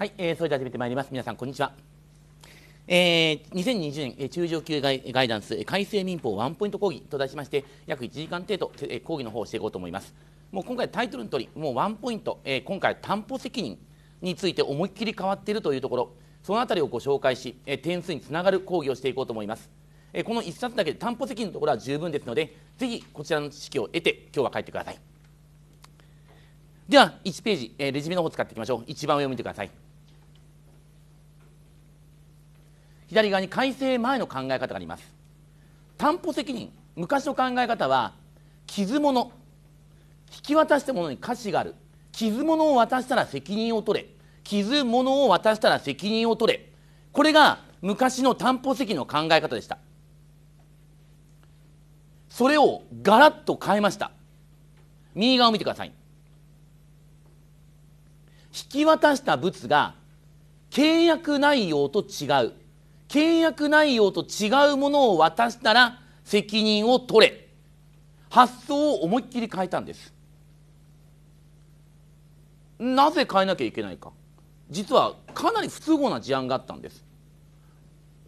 はい、えー、それでは始めてまいります。皆さん、こんにちは。えー、2020年中上級ガイガイダンス改正民法ワンポイント講義と題しまして約1時間程度え講義の方をしていこうと思いますもう今回タイトルの通りもうワンポイント、えー、今回担保責任について思いっきり変わっているというところそのあたりをご紹介し、えー、点数につながる講義をしていこうと思いますえー、この1冊だけで担保責任のところは十分ですのでぜひこちらの知識を得て今日は帰ってくださいでは1ページ、えー、レジュメの方を使っていきましょう一番上を見てください左側に改正前の考え方があります担保責任昔の考え方は傷物引き渡したものに価値がある傷物を渡したら責任を取れ傷物を渡したら責任を取れこれが昔の担保責任の考え方でしたそれをガラッと変えました右側を見てください引き渡した物が契約内容と違う契約内容と違うものを渡したら責任を取れ発想を思いっきり変えたんですなぜ変えなきゃいけないか実はかなり不都合な事案があったんです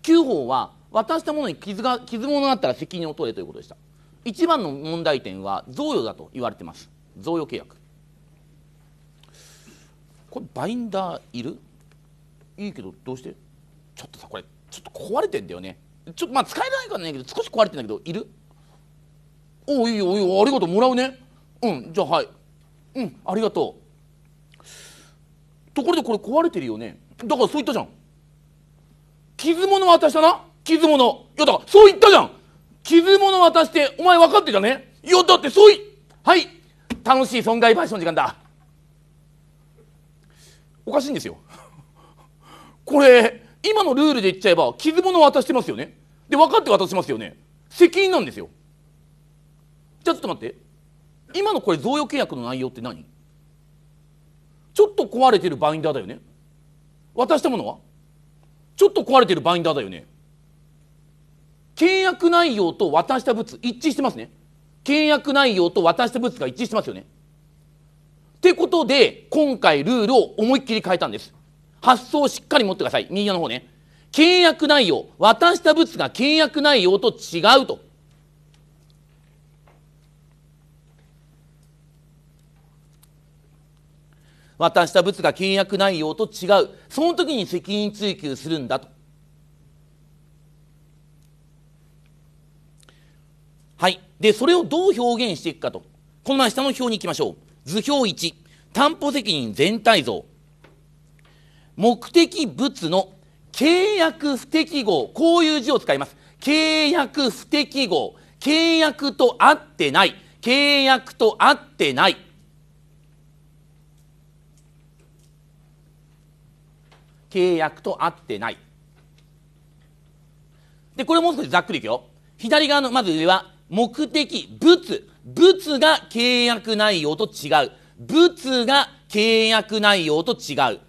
9法は渡したものに傷が傷物があったら責任を取れということでした一番の問題点は贈与だと言われてます贈与契約これバインダーいるいいけどどうしてちょっとさこれちょっと壊れてんだよねちょっとまあ使えないからねけど少し壊れてんだけどいるおおいいよおいよありがとうもらうねうんじゃあはいうんありがとうところでこれ壊れてるよねだからそう言ったじゃん傷物渡したな傷物いやだからそう言ったじゃん傷物渡してお前分かってたねいやだってそういはい楽しい損害賠償の時間だおかしいんですよこれ今のルールで言っちゃえば傷物を渡してますよねで分かって渡しますよね責任なんですよじゃあちょっと待って今のこれ贈与契約の内容って何ちょっと壊れてるバインダーだよね渡したものはちょっと壊れてるバインダーだよね契約内容と渡した物一致してますね契約内容と渡した物が一致してますよねってことで今回ルールを思いっきり変えたんです発想をしっかり持ってください。右側の方ね。契約内容。渡した物が契約内容と違うと。渡した物が契約内容と違う。その時に責任追及するんだと。はい。で、それをどう表現していくかと。この前下の表に行きましょう。図表1、担保責任全体像。目的物の契約不適合こういう字を使います契約不適合契約と合ってない契約と合ってない契約と合ってないでこれもう少しざっくりいくよ左側のまず上は目的物物が契約内容と違う物が契約内容と違う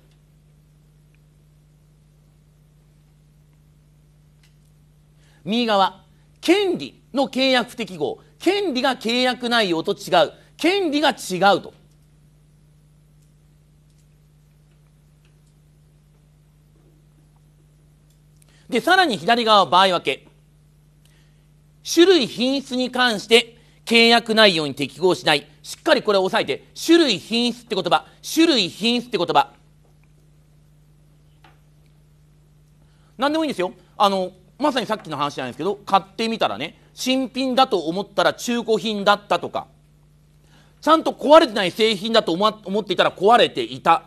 右側権利の契約不適合権利が契約内容と違う権利が違うとでさらに左側は場合分け種類品質に関して契約内容に適合しないしっかりこれを押さえて種類品質って言葉種類品質って言葉何でもいいんですよあのまさにさっきの話なんですけど買ってみたらね新品だと思ったら中古品だったとかちゃんと壊れてない製品だと思っていたら壊れていた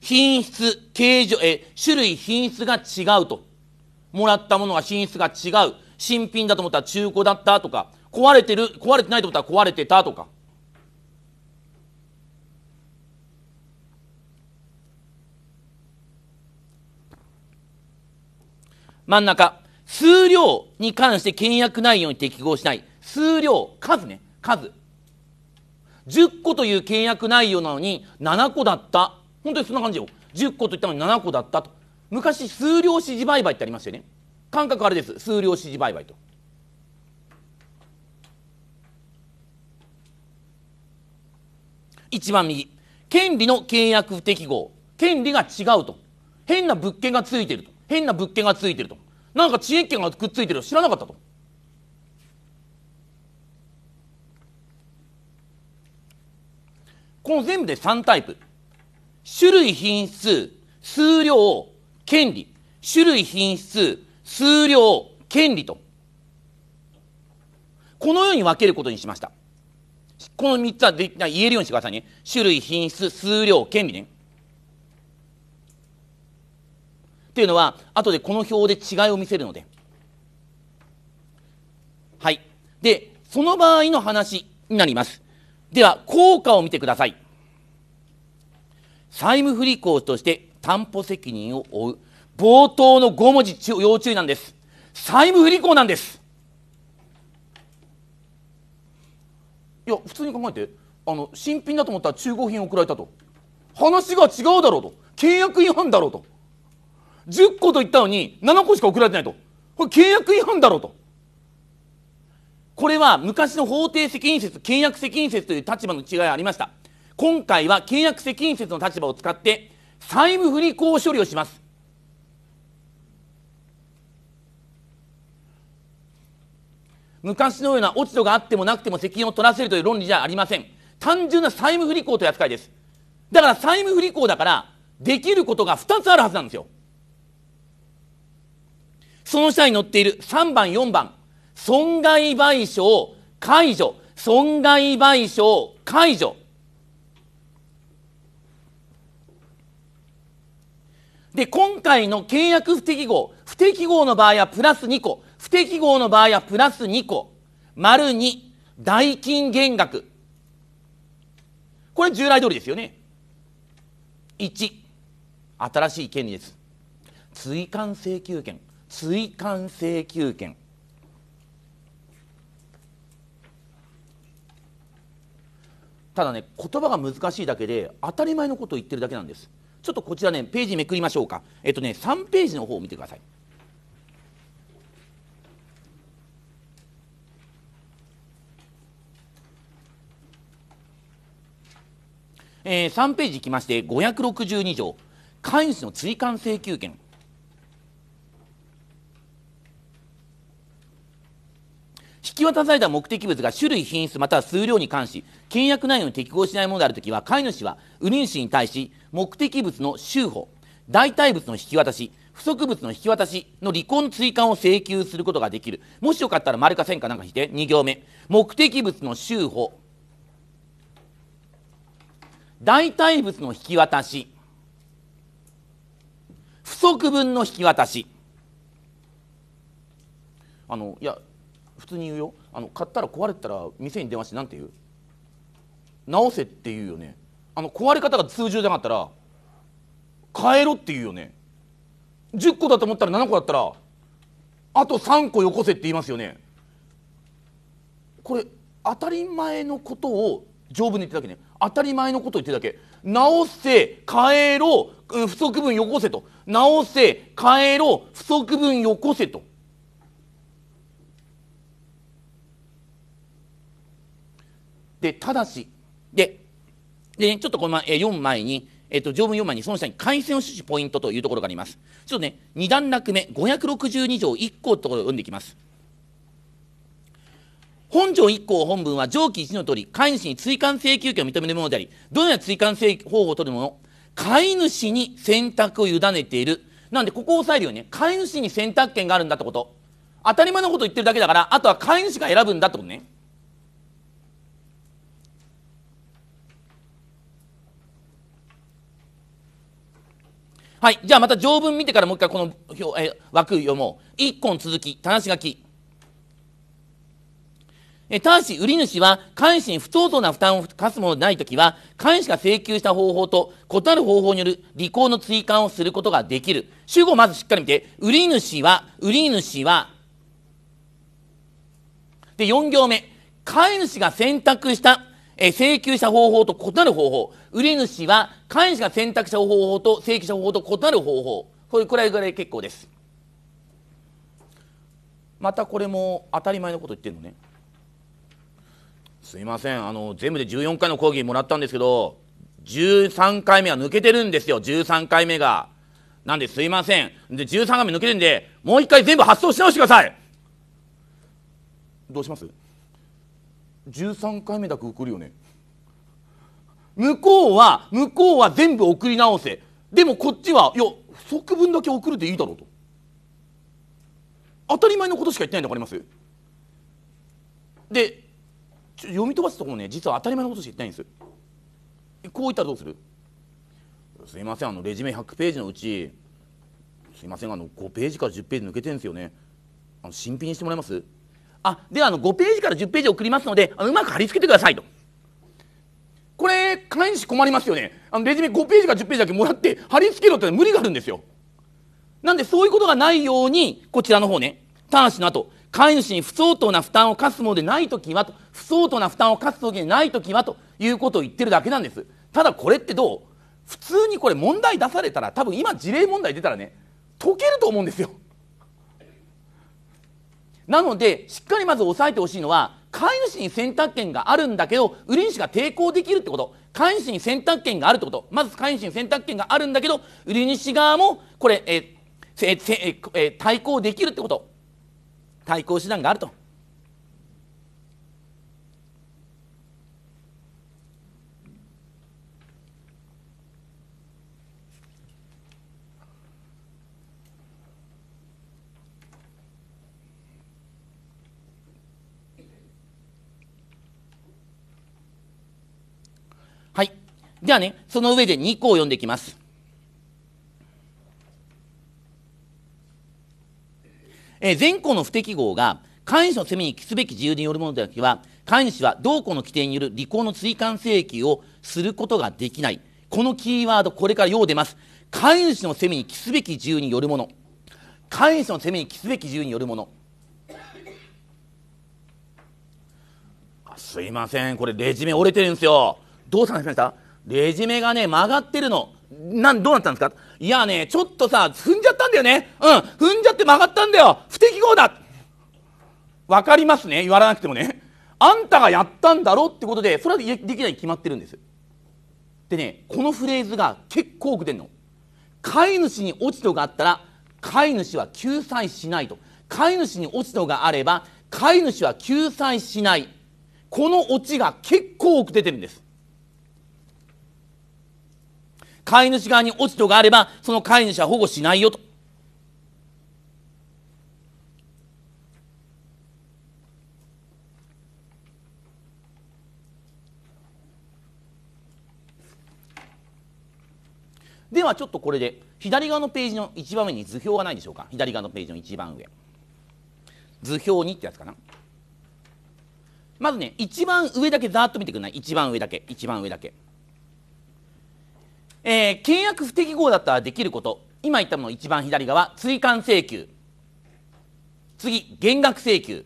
品質形状え種類品質が違うともらったものが品質が違う新品だと思ったら中古だったとか壊れてる壊れてないと思ったら壊れてたとか真ん中。数量に関して契約内容に適合しない。数量、数ね、数。10個という契約内容なのに7個だった。本当にそんな感じよ。10個と言ったのに7個だったと。昔、数量指示売買ってありましたよね。感覚あれです。数量指示売買と。一番右。権利の契約不適合。権利が違うと。変な物件がついてると。変な物件がついてるとなんか知恵権がくっついてる知らなかったとこの全部で3タイプ種類品質数量権利種類品質数量権利とこのように分けることにしましたこの3つはで言えるようにしてくださいね種類品質数量権利ねというのは後でこの表で違いを見せるのではいでその場合の話になりますでは効果を見てください債務不履行として担保責任を負う冒頭の5文字要注意なんです債務不履行なんですいや普通に考えてあの新品だと思ったら中古品を送られたと話が違うだろうと契約違反だろうと10個と言ったのに7個しか送られてないとこれ契約違反だろうとこれは昔の法定責任説契約責任説という立場の違いがありました今回は契約責任説の立場を使って債務不履行処理をします昔のような落ち度があってもなくても責任を取らせるという論理じゃありません単純な債務不履行という扱いですだから債務不履行だからできることが2つあるはずなんですよその下に載っている3番、4番、損害賠償解除、損害賠償解除。で、今回の契約不適合、不適合の場合はプラス2個、不適合の場合はプラス2個、丸2、代金減額。これ従来通りですよね。1、新しい権利です。追加請求権。追加請求権ただね言葉が難しいだけで当たり前のことを言ってるだけなんですちょっとこちらねページめくりましょうかえっとね3ページの方を見てくださいえー、3ページいきまして562条、会員の追加請求権引き渡された目的物が種類品質または数量に関し契約内容に適合しないものであるときは飼い主は売り主に対し目的物の修保、代替物の引き渡し不足物の引き渡しの離婚追加を請求することができるもしよかったら丸か線かなんかして2行目目的物の修保、代替物の引き渡し不足分の引き渡しあのいや普通に言うよあの買ったら壊れたら店に電話して何て言う直せって言うよねあの壊れ方が通常じゃなかったら変えろって言うよね10個だと思ったら7個だったらあと3個よこせって言いますよねこれ当たり前のことを丈夫で言ってただけね当たり前のことを言ってるだけ直せ変えろ不足分よこせと直せ変えろ不足分よこせと。で、ただし、で、で、ね、ちょっとこの4枚に、えっと、条文4枚にその下に回線を趣旨ポイントというところがあります。ちょっとね、2段落目、562条1項というところを読んでいきます。本条1項本文は上記1のとおり、飼い主に追加請求権を認めるものであり、どのような追加請求方法を取るもの、飼い主に選択を委ねている。なんで、ここを押さえるようにね、飼い主に選択権があるんだってこと。当たり前のこと言ってるだけだから、あとは飼い主が選ぶんだってことね。はい、じゃあまた条文見てからもう一回この表え枠読もう。一個の続き、ただし書き。えただし、売り主は、監視に不当当な負担を課すものでないときは、監視が請求した方法と異なる方法による履行の追加をすることができる。主語をまずしっかり見て、売り主は、売り主は、で、4行目、飼い主が選択したえ請求した方法と異なる方法売り主は会社が選択した方法と請求した方法と異なる方法これらいぐらい結構ですまたこれも当たり前のこと言ってるのねすいませんあの全部で14回の講義もらったんですけど13回目は抜けてるんですよ13回目がなんですいませんで13回目抜けてるんでもう1回全部発送し直してくださいどうします13回目だけ送るよね向こうは向こうは全部送り直せでもこっちはいや不足分だけ送るでいいだろうと当たり前のことしか言ってないの分かりますで読み飛ばすとこもね実は当たり前のことしか言ってないんですこう言ったらどうするすいませんあのレジュメ100ページのうちすいませんあの5ページから10ページ抜けてるんですよねあの新品にしてもらえますあではあの5ページから10ページ送りますのであのうまく貼り付けてくださいとこれい主困りますよねあのレジュメ5ページか10ページだけもらって貼り付けろって無理があるんですよなんでそういうことがないようにこちらの方ね端子の後飼い主に不相当な負担を課すものでない時はと不相当な負担を課す時でない時はということを言ってるだけなんですただこれってどう普通にこれ問題出されたら多分今事例問題出たらね解けると思うんですよなのでしっかりまず押さえてほしいのは飼い主に選択権があるんだけど売り主が抵抗できるってこと飼い主に選択権があるってことまず飼い主に選択権があるんだけど売り主側もこれええええ対抗できるってこと対抗手段があると。ゃあね、その上で2個を読んでいきます。えー、前項の不適合が、会員の責めに帰すべき自由によるものであは、ば、会員は同項の規定による履行の追加請求をすることができない。このキーワード、これからよう出ます。会員の責めに帰すべき自由によるもの。会員の責めに帰すべき自由によるもの。すいません、これレジュメ折れてるんですよ。どうされましたレジメがね曲がってるのなんどうなったんですかいやねちょっとさ踏んじゃったんだよねうん踏んじゃって曲がったんだよ不適合だ分かりますね言わなくてもねあんたがやったんだろってことでそれはできないに決まってるんですでねこのフレーズが結構多く出るの飼い主に落ち度があったら飼い主は救済しないと飼い主に落ち度があれば飼い主は救済しないこのオチが結構多く出てるんです飼い主側に落ち度があれば、その飼い主は保護しないよと。ではちょっとこれで左側のページの一番上に図表がないでしょうか左側のページの一番上図表2ってやつかなまずね一番上だけざっと見てくだない一番上だけ一番上だけえー、契約不適合だったらできること今言ったもの一番左側追加請求次減額請求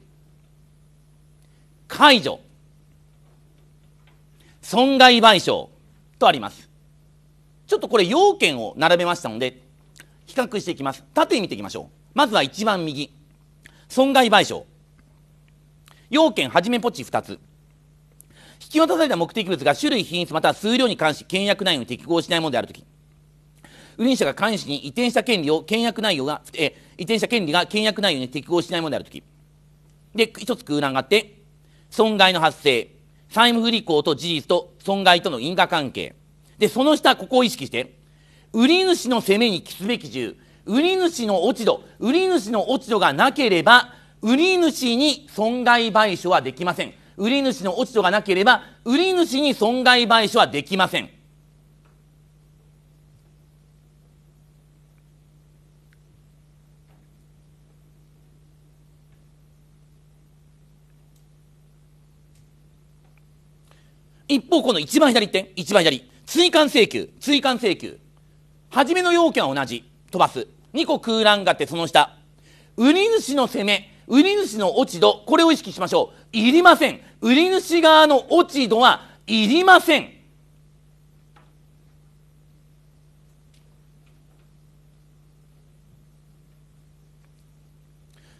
解除損害賠償とありますちょっとこれ要件を並べましたので比較していきます縦に見ていきましょうまずは一番右損害賠償要件はじめポチ2つ引き渡された目的物が種類、品質、または数量に関し、倹約内容に適合しないものであるとき、売り主が関してに移転した権利を倹約内容が、え移転した権利が倹約内容に適合しないものであるとき、で、一つ空欄があって、損害の発生、債務不履行と事実と損害との因果関係。で、その下、ここを意識して、売り主の責めに帰すべき重、売り主の落ち度、売り主の落ち度がなければ、売り主に損害賠償はできません。売り主の落ち度がなければ売り主に損害賠償はできません。一方、この一番左点一番左。追加請求、追加請求。初めの要件は同じ。飛ばす。2個空欄があって、その下。売り主の責め、売り主の落ち度これを意識しましょういりません売り主側の落ち度はいりません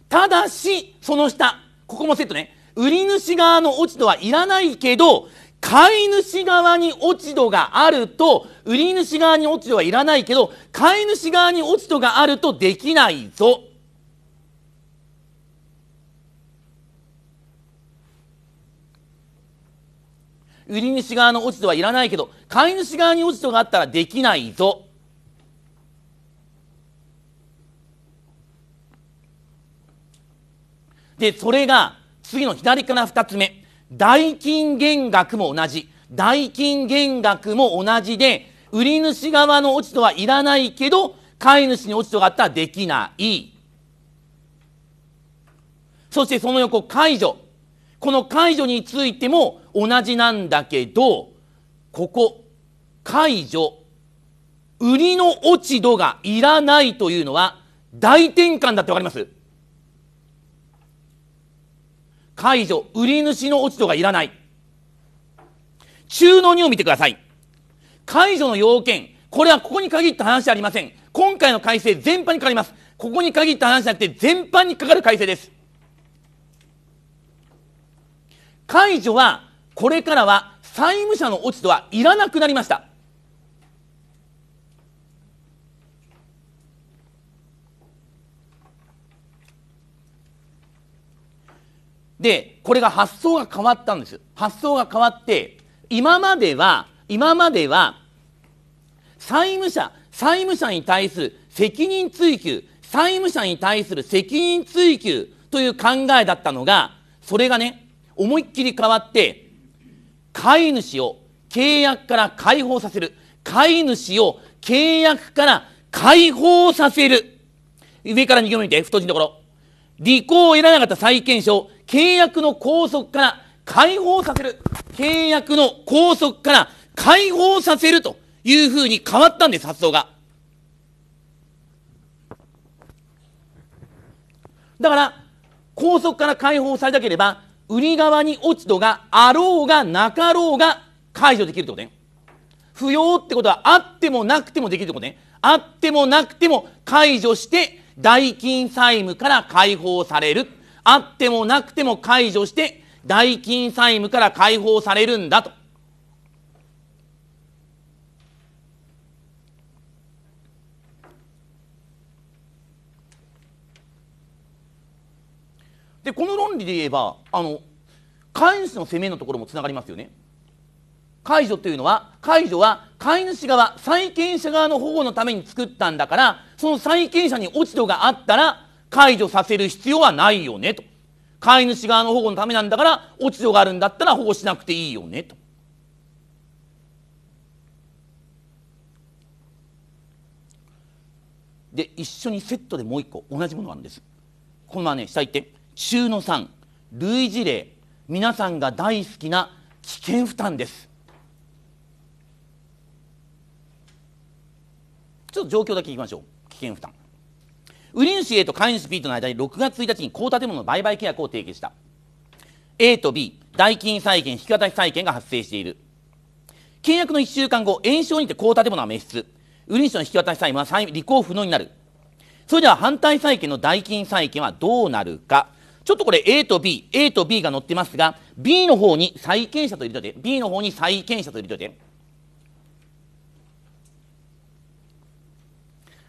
ただしその下ここもセットね売り主側の落ち度はいらないけど買い主側に落ち度があると売り主側に落ち度はいらないけど買い主側に落ち度があるとできないぞ売り主側の落ち度はいらないけど買い主側に落ち度があったらできないぞでそれが次の左から2つ目代金減額も同じ代金減額も同じで売り主側の落ち度はいらないけど買い主に落ち度があったらできないそしてその横解除この解除についても同じなんだけど、ここ、解除、売りの落ち度がいらないというのは大転換だってわかります解除、売り主の落ち度がいらない。中の2を見てください。解除の要件、これはここに限った話じゃありません。今回の改正全般にかかります。ここに限った話じゃなくて全般にかかる改正です。解除はこれからは債務者の落ち度はいらなくなりましたでこれが発想が変わったんです発想が変わって今までは今までは債務者債務者に対する責任追及債務者に対する責任追及という考えだったのがそれがね思いっきり変わって飼い主を契約から解放させる飼い主を契約から解放させる上から2行目見て太字のところ履行を得られなかった債権者を契約の拘束から解放させる契約の拘束から解放させるというふうに変わったんです発想がだから拘束から解放されたければ売り側に落ち度があろうがなかろうが解除できるってことね不要ってことはあってもなくてもできるってことねあってもなくても解除して代金債務から解放されるあってもなくても解除して代金債務から解放されるんだとでこの論理で言えばあの飼い主の責めのところもつながりますよね解除というのは解除は飼い主側債権者側の保護のために作ったんだからその債権者に落ち度があったら解除させる必要はないよねと飼い主側の保護のためなんだから落ち度があるんだったら保護しなくていいよねとで一緒にセットでもう一個同じものがあるんですこのままね下行って週の3類似例皆さんが大好きな危険負担ですちょっと状況だけいきましょう危険負担売主 A と買い主 B との間に6月1日に高建物の売買契約を提起した A と B 代金債権引き渡し債権が発生している契約の1週間後延焼にて高建物は滅失売主の引き渡し債務は履行不能になるそれでは反対債権の代金債権はどうなるかちょっとこれ A と B、A と B が載ってますが、B の方に債権者と入れおいて、B の方に債権者と入れおいて。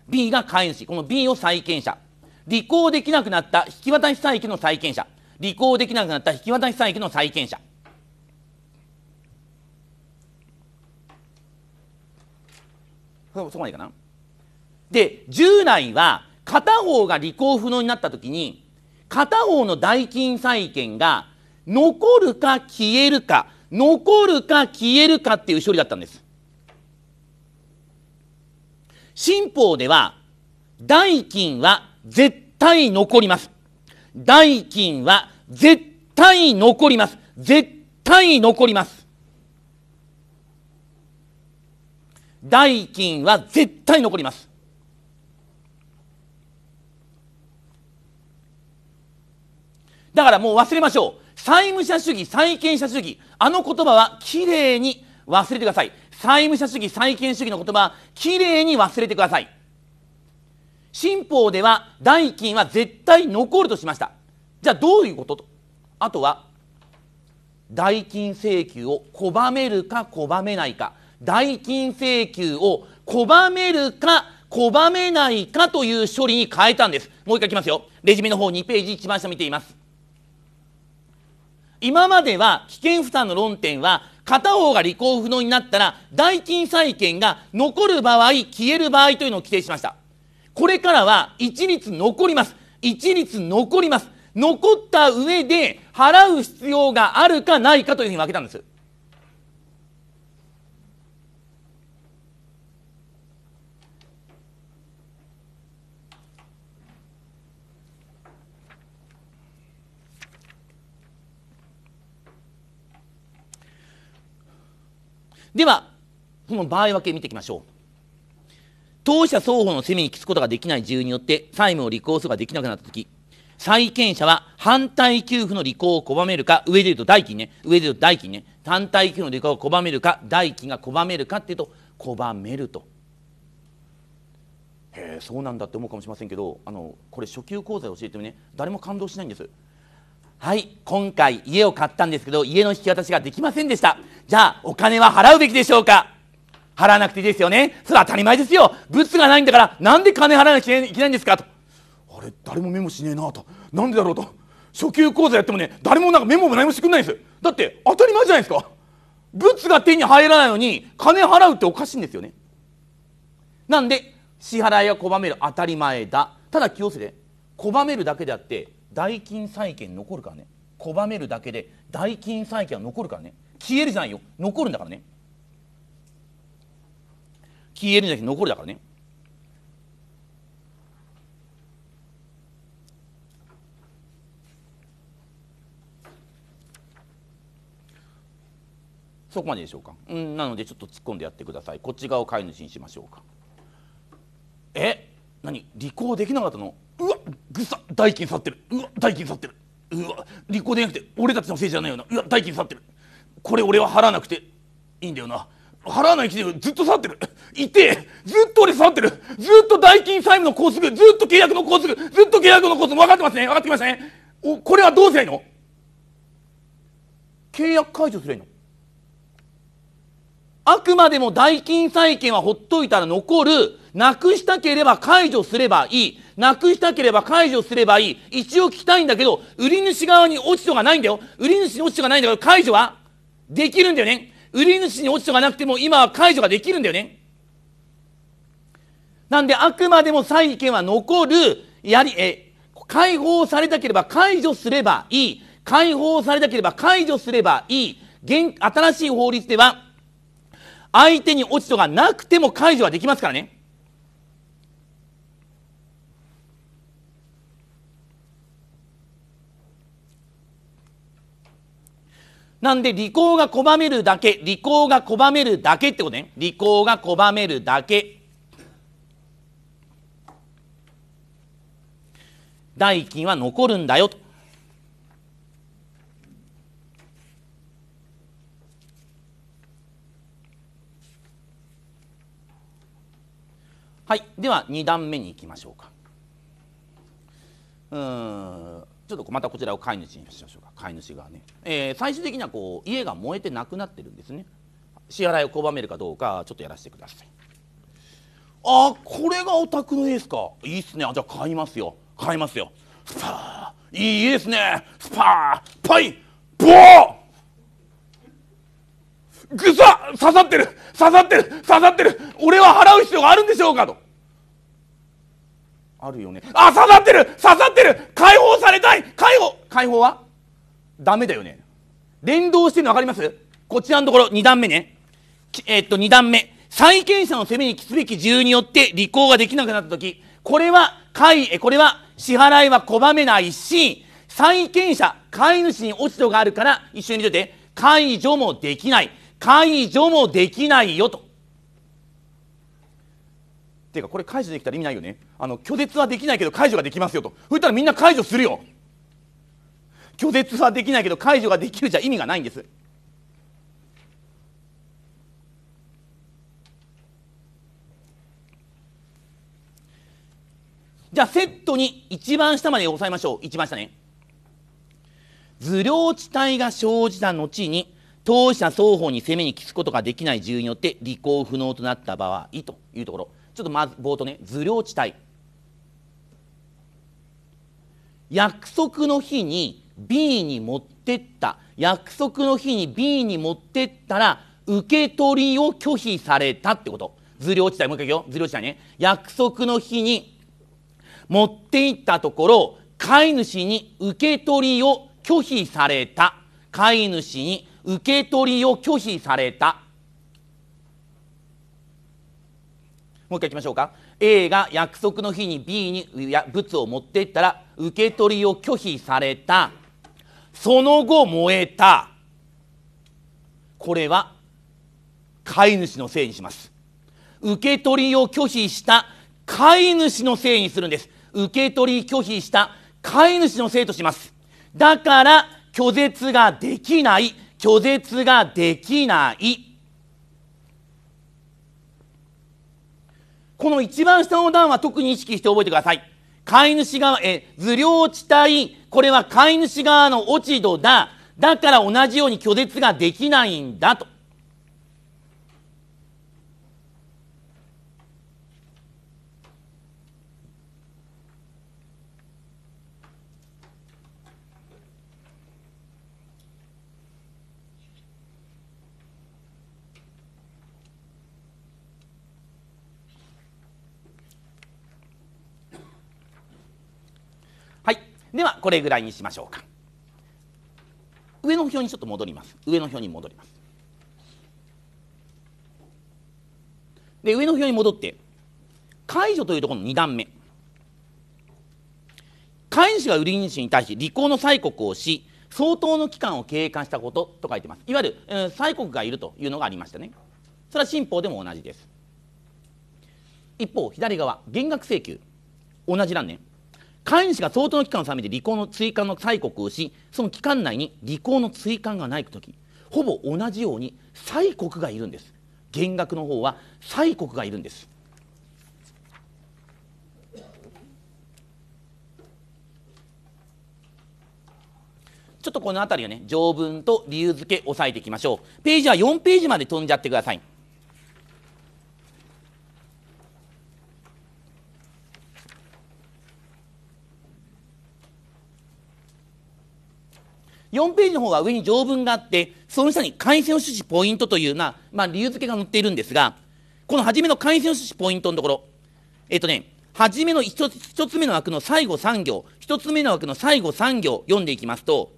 B が買い主、この B を債権者。履行できなくなった引き渡し債権の債権者。履行できなくなった引き渡し債権の債権者。そこまでかな。で、従来は片方が履行不能になったときに、片方の代金債権が残るか消えるか残るか消えるかっていう処理だったんです新法では代金は絶対残ります代金は絶対残ります絶対残ります代金は絶対残りますだからもう忘れましょう。債務者主義、債権者主義。あの言葉はきれいに忘れてください。債務者主義、債権主義の言葉、きれいに忘れてください。新法では代金は絶対残るとしました。じゃあどういうことと。あとは、代金請求を拒めるか拒めないか。代金請求を拒めるか拒めないかという処理に変えたんです。もう一回いきますよ。レジュメの方2ページ一番下見ています。今までは危険負担の論点は片方が履行不能になったら代金債権が残る場合消える場合というのを規定しましたこれからは一律残ります一律残ります残った上で払う必要があるかないかというふうに分けたんですでは、その場合分け見ていきましょう。当社双方の責めに帰すことができない自由によって債務を履行することができなくなったとき、債権者は反対給付の履行を拒めるか、上で言うと代金ね、上で言うと代金ね、反対給付の履行を拒めるか、代金が拒めるかっていうと、拒めると。へえ、そうなんだって思うかもしれませんけど、あのこれ、初級講座で教えてもね、誰も感動しないんです。はい今回家を買ったんですけど家の引き渡しができませんでしたじゃあお金は払うべきでしょうか払わなくていいですよねそれは当たり前ですよ物がないんだからなんで金払わなきゃいけないんですかとあれ誰もメモしねえなとなんでだろうと初級講座やってもね誰もなんかメモも何もしてくれないんですだって当たり前じゃないですか物が手に入らないのに金払うっておかしいんですよねなんで支払いは拒める当たり前だただ清瀬で拒めるだけであって代金債権残るからね拒めるだけで代金債権は残るからね消えるじゃないよ残るんだからね消えるんだけど残るだからねそこまででしょうかうんなのでちょっと突っ込んでやってくださいこっち側を飼い主にしましょうかえ何履行できなかったのうわぐさ代金去ってるうわ代金去ってるうわ立候でなくて俺たちのせいじゃないよなうわ代金去ってるこれ俺は払わなくていいんだよな払わない記念ずっと去ってるいてずっと俺去ってるずっと代金債務のコーずっと契約のコーずっと契約のコー分かってますね分かってきましたねおこれはどうすりゃいいの契約解除すりゃいいのあくまでも代金債権はほっといたら残るなくしたければ解除すればいい。なくしたければ解除すればいい。一応聞きたいんだけど、売り主側に落ち度がないんだよ。売り主に落ち度がないんだけど、解除はできるんだよね。売り主に落ち度がなくても、今は解除ができるんだよね。なんで、あくまでも債権は残る、やり、え、解放されたければ解除すればいい。解放されたければ解除すればいい。現新しい法律では、相手に落ち度がなくても解除はできますからね。なんで利口が拒めるだけ利口が拒めるだけってことね利口が拒めるだけ代金は残るんだよとはい、では2段目にいきましょうか。うんちょっとまたこちらを飼い主にしましょうか飼い主がね、えー、最終的にはこう家が燃えてなくなってるんですね支払いを拒めるかどうかちょっとやらせてくださいあこれがお宅の家ですかいいっすねあじゃあ買いますよ買いますよスパーいい家ですねスパーパイボーぐさ刺さってる刺さってる刺さってる俺は払う必要があるんでしょうかとあるよねあ刺さってる刺さってる解放されたい解放解放はダメだよね連動してるの分かりますこちらのところ2段目ねえー、っと2段目債権者の責めにすべき事由によって履行ができなくなった時これはえ、これは支払いは拒めないし債権者飼い主に落ち度があるから一緒に出て解除もできない解除もできないよとっていうかこれ解除できたら意味ないよねあの拒絶はできないけど解除ができますよとそったらみんな解除するよ拒絶はできないけど解除ができるじゃ意味がないんですじゃあセットに一番下まで押さえましょう一番下ね図領地帯が生じた後に当事者双方に攻めにきすことができない重由によって履行不能となった場合というところちょっとまず冒頭ね図量地帯約束の日に B に持ってった約束の日に B に持ってったら受け取りを拒否されたってこと図量地帯もう一回いくよ図量地帯ね約束の日に持っていったところ飼い主に受け取りを拒否された飼い主に受け取りを拒否されたもう回いきましょうか A が約束の日に B に物を持っていったら受け取りを拒否されたその後燃えたこれは飼い主のせいにします受け取りを拒否した飼い主のせいにするんです受け取り拒否した飼い主のせいとしますだから拒絶ができない拒絶ができないこの一番下の段は特に意識して覚えてください。飼い主側、え、図領地帯、これは飼い主側の落ち度だ。だから同じように拒絶ができないんだと。ではこれぐらいにしましょうか上の表にちょっと戻ります上の表に戻りますで上の表に戻って解除というところの2段目買いが売り主に対し履行の催告をし相当の期間を経過したことと書いてますいわゆる、えー、催告がいるというのがありましたねそれは新法でも同じです一方左側減額請求同じ欄ね会主が相当の期間を定めて離婚の追加の催告をしその期間内に離婚の追加がない時ほぼ同じように催告がいるんです減額の方は催告がいるんですちょっとこの辺りはね条文と理由付け押さえていきましょうページは4ページまで飛んじゃってください4ページの方は上に条文があって、その下に改正の趣旨ポイントというな、まあ、理由付けが載っているんですが、この初めの改正の趣旨ポイントのところ、えっ、とね、初めの一つ目の枠の最後3行、一つ目の枠の最後3行読んでいきますと、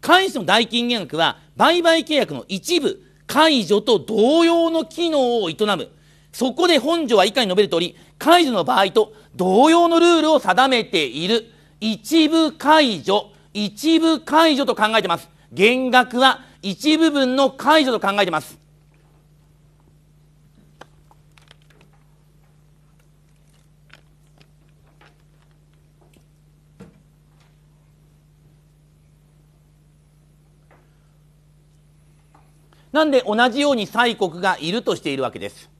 会社の代金減額は売買契約の一部解除と同様の機能を営む。そこで本条は以下に述べるとおり、解除の場合と同様のルールを定めている。一部解除、一部解除と考えてます減額は一部分の解除と考えてますなんで同じように債国がいるとしているわけです。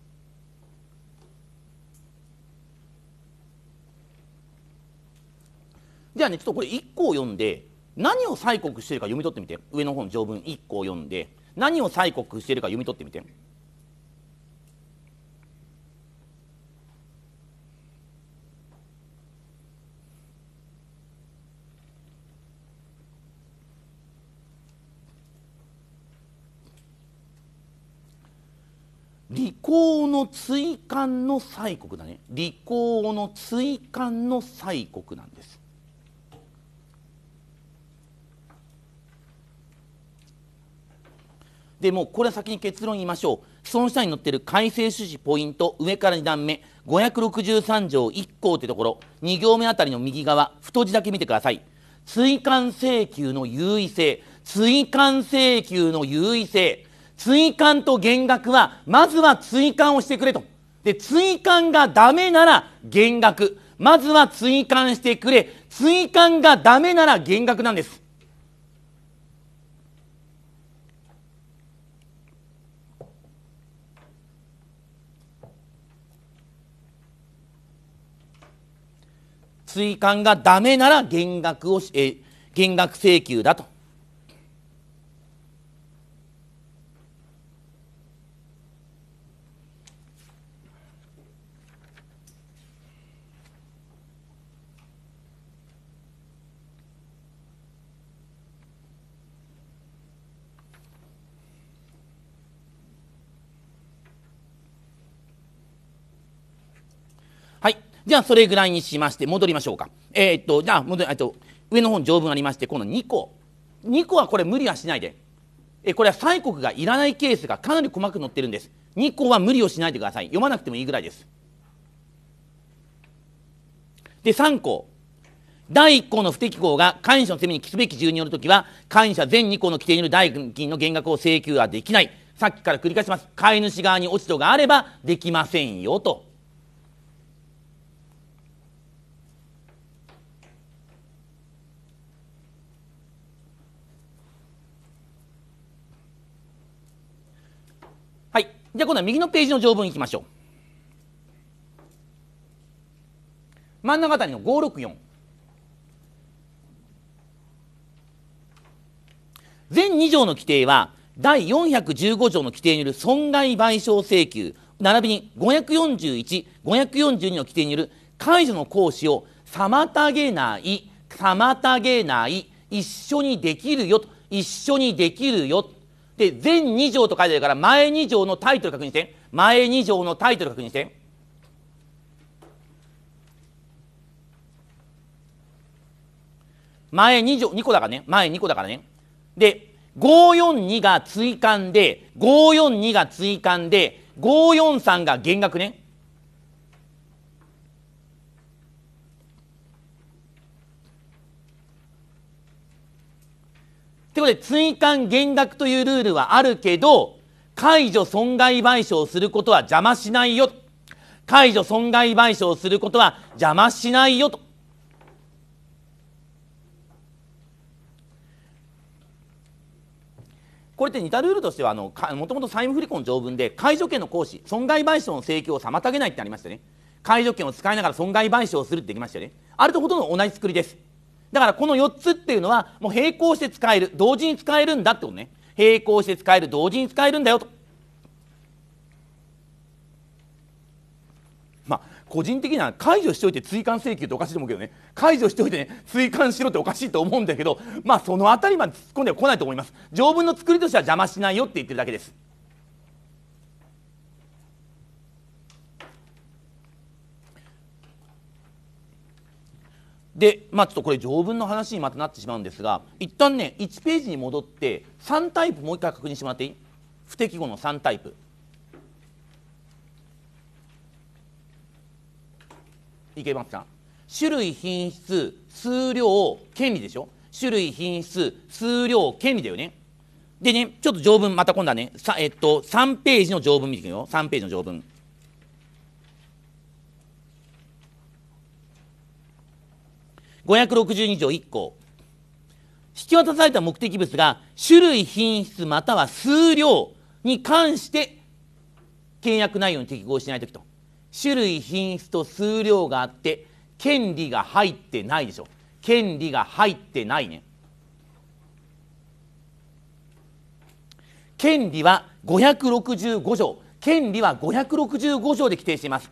ではねちょっとこれ1個を読んで何を催告しているか読み取ってみて上の方の条文1個を読んで何を催告しているか読み取ってみて。履行の追間の催告だね履行の追間の催告なんですでもこれ先に結論言いましょうその下に載っている改正趣旨ポイント上から2段目563条1項というところ2行目あたりの右側太字だけ見てください追加請求の優位性追加請求の優位性追加と減額はまずは追加をしてくれとで追加がダメなら減額まずは追加してくれ追加がダメなら減額なんです水管がダメなら減額をし、え減額請求だとじゃあそれぐらいにしまして戻りましょうか。えー、っとじゃあ戻えっと上の方に条文ありましてこの2個2個はこれ無理はしないで。えこれは催告がいらないケースがかなり細かく載ってるんです。2個は無理をしないでください。読まなくてもいいぐらいです。で3項第1項の不適合が会員者の責めに帰すべき重によるときは会員者全2項の規定による代金の減額を請求はできないさっきから繰り返します飼い主側に落ち度があればできませんよとじゃあ今度は右のページの条文いきましょう真ん中あたりの564全2条の規定は第415条の規定による損害賠償請求並びに541、542の規定による解除の行使を妨げない、妨げない、一緒にできるよと、一緒にできるよとで、前2条と書いてあるから、前2条のタイトル確認して。前2条のタイトル確認して。前2条、2個だからね。前2個だからね。で、542が追んで、542が追加で、543が減額ね。ということで追加減額というルールはあるけど解除損害賠償することは邪魔しないよ解除損害賠償することは邪魔しないよと。これって似たルールとしてはもともと債務不履行の条文で解除権の行使損害賠償の請求を妨げないってありましたね解除権を使いながら損害賠償をするってできましたよねあれとほとんど同じ作りですだからこの4つっていうのはもう並行して使える同時に使えるんだってことね並行して使える同時に使えるんだよとまあ個人的には解除しておいて追加請求っておかしいと思うけどね解除しておいて、ね、追加しろっておかしいと思うんだけどまあその辺りまで突っ込んではこないと思います条文の作りとしては邪魔しないよって言ってるだけですでまあちょっとこれ条文の話にまたなってしまうんですが一旦ね1ページに戻って3タイプもう一回確認してもらっていい不適合の3タイプいけますか種類品質数量権利でしょ種類品質数量権利だよねでねちょっと条文また今度はねさえっと3ページの条文見ていくよ3ページの条文562条1項引き渡された目的物が種類品質または数量に関して契約内容に適合しない時と種類品質と数量があって権利が入ってないでしょ権利が入ってないね権利は565条権利は565条で規定しています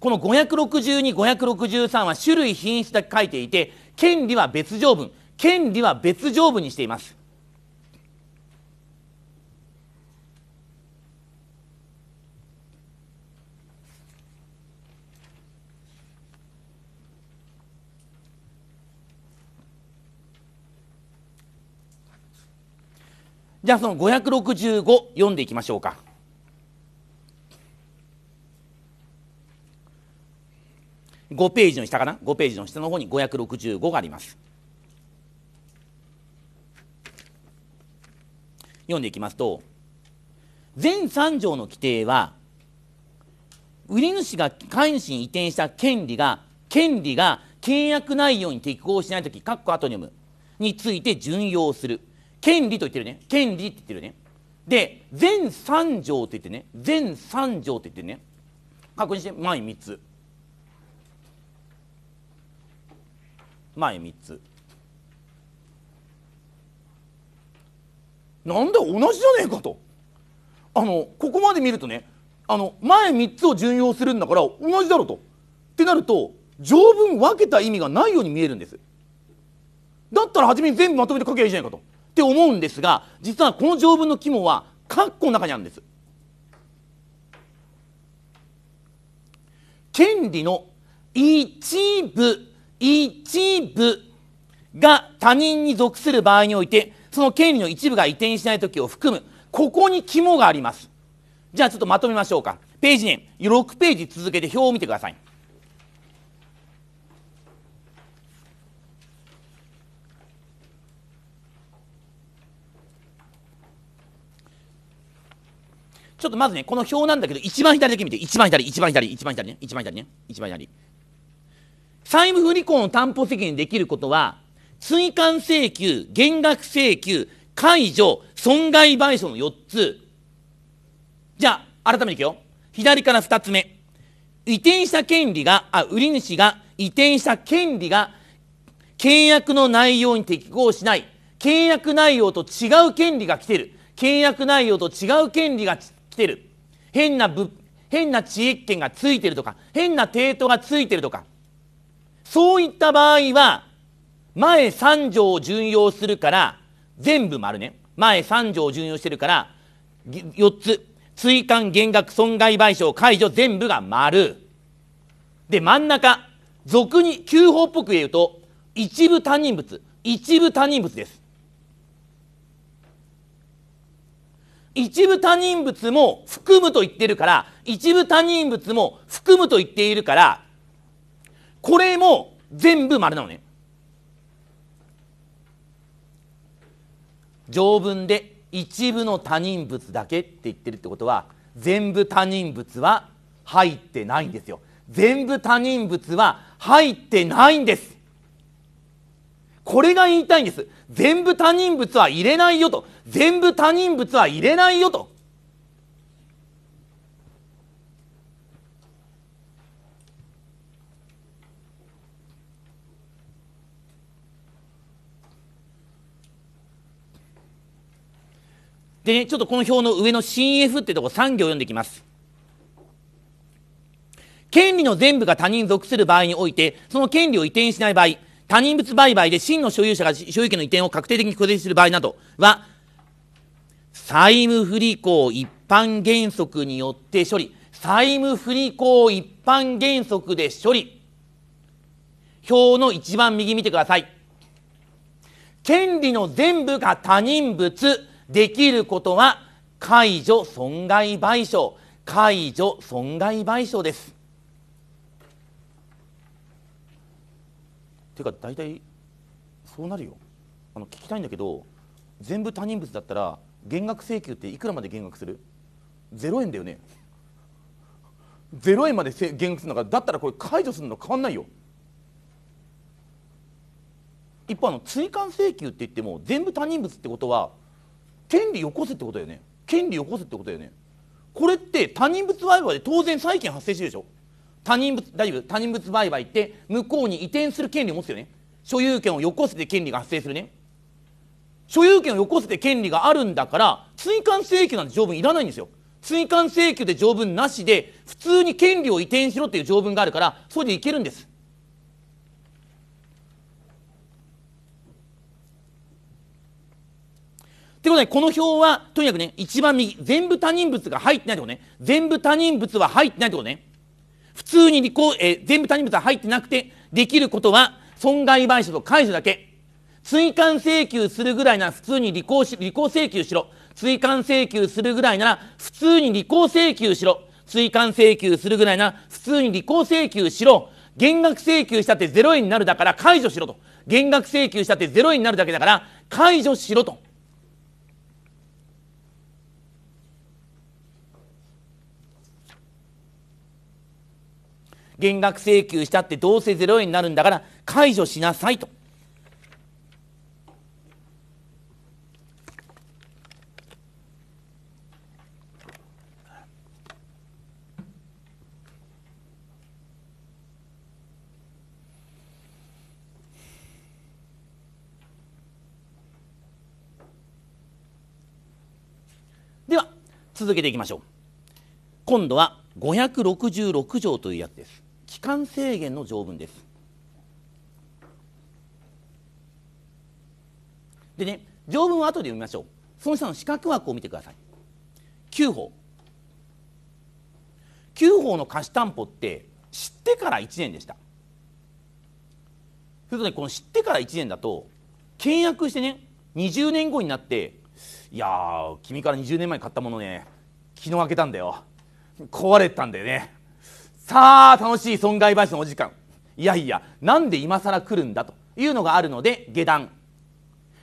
この562、563は種類品質だけ書いていて、権利は別条文、権利は別条文にしています。じゃあその565読んでいきましょうか。5ページの下かな5ページの下の方に565があります読んでいきますと全3条の規定は売り主が関い主に移転した権利が権利が契約内容に適合しないとき、カッコアトニウムについて準用する。権利と言ってるね。権利って言ってるね。で、全3条と言ってね。全3条と言ってね。確認して、前3つ。前3つなんだ同じじゃねえかとあのここまで見るとねあの前3つを順用するんだから同じだろとってなると条文分けた意味がないように見えるんですだったら初めに全部まとめて書けばいいじゃないかとって思うんですが実はこの条文の肝は括弧の中にあるんです権利の一部一部が他人に属する場合においてその権利の一部が移転しない時を含むここに肝がありますじゃあちょっとまとめましょうかページに6ページ続けて表を見てくださいちょっとまずね、この表なんだけど、一番左だけ見て、一番左、一番左、一番左ね、一番左ね、一番左。債務不履行の担保責任できることは、追加請求、減額請求、解除、損害賠償の4つ。じゃあ、改めていくよ。左から2つ目。移転した権利が、あ、売り主が移転した権利が契約の内容に適合しない。契約内容と違う権利が来てる。契約内容と違う権利が来てる。変な変な知恵権がついてるとか、変な抵当がついてるとか、そういった場合は、前3条を順用するから、全部丸ね。前3条を順用してるから、4つ。追加減額損害賠償解除全部が丸。で、真ん中。俗に、旧法っぽく言うと、一部他人物。一部他人物です。一部他人物も含むと言ってるから、一部他人物も含むと言っているから、これも全部丸なのね条文で一部の他人物だけって言ってるってことは全部他人物は入ってないんですよ全部他人物は入ってないんですこれが言いたいんです全部他人物は入れないよと全部他人物は入れないよとでね、ちょっとこの表の上の CF ってとこ3行読んできます。権利の全部が他人属する場合において、その権利を移転しない場合、他人物売買で真の所有者が所有権の移転を確定的に固定する場合などは、債務不履行一般原則によって処理。債務不履行一般原則で処理。表の一番右見てください。権利の全部が他人物。できることは解除損害賠償解除損害賠償ですていうか大体そうなるよあの聞きたいんだけど全部他人物だったら減額請求っていくらまで減額する ?0 円だよね0円まで減額するのかだったらこれ解除するの変わんないよ一方の追加請求って言っても全部他人物ってことは権利よこせってことだよね権利よこせってことだよねこれって他人物売買で当然債権発生してるでしょ他人物大丈夫他人物売買って向こうに移転する権利を持つよね所有権をよこせて権利が発生するね所有権をよこせて権利があるんだから追加請求なんて条文いらないんですよ追加請求で条文なしで普通に権利を移転しろっていう条文があるからそれでいけるんですことで、この表は、とにかくね、一番右、全部他人物が入ってないってことね。全部他人物は入ってないってことね。普通にこう、えー、全部他人物は入ってなくて、できることは、損害賠償と解除だけ。追加請求するぐらいなら普通に履行し、履行請求しろ。追加請求するぐらいなら普通に履行請求しろ。追加請求するぐらいなら普通に履行請求しろ。減額請求したって0円になるだから解除しろと。減額請求したって0円になるだけだから解除しろと。減額請求したってどうせ0円になるんだから解除しなさいと。では続けていきましょう今度は566条というやつです期間制限の条文です。でね条文は後で読みましょうその下の四角枠を見てください9法9法の貸担保って知ってから1年でしたそれとねこの知ってから1年だと契約してね20年後になっていや君から20年前買ったものね昨日開けたんだよ壊れたんだよねさあ楽しい損害賠償のお時間いやいやなんで今更来るんだというのがあるので下段